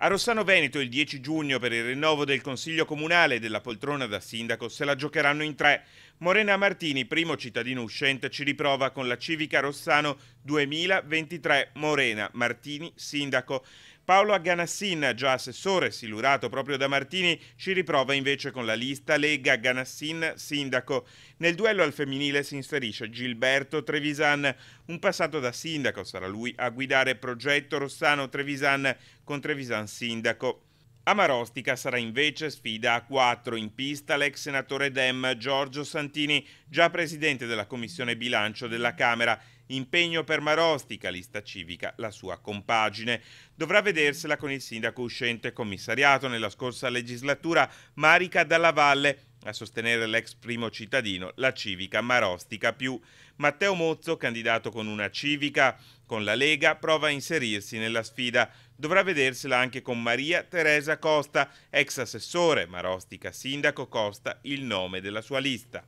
A Rossano Veneto il 10 giugno per il rinnovo del Consiglio Comunale e della poltrona da sindaco se la giocheranno in tre. Morena Martini, primo cittadino uscente, ci riprova con la civica Rossano 2023 Morena Martini sindaco. Paolo Aganassin, già assessore silurato proprio da Martini, ci riprova invece con la lista Lega Aganassin sindaco. Nel duello al femminile si inserisce Gilberto Trevisan, un passato da sindaco, sarà lui a guidare progetto Rossano Trevisan con Trevisan sindaco. Amarostica sarà invece sfida a quattro in pista l'ex senatore Dem Giorgio Santini, già presidente della Commissione Bilancio della Camera. Impegno per Marostica, lista civica, la sua compagine. Dovrà vedersela con il sindaco uscente commissariato nella scorsa legislatura, Marica Dalla Valle, a sostenere l'ex primo cittadino, la civica Marostica più. Matteo Mozzo, candidato con una civica con la Lega, prova a inserirsi nella sfida. Dovrà vedersela anche con Maria Teresa Costa, ex assessore, Marostica sindaco Costa, il nome della sua lista.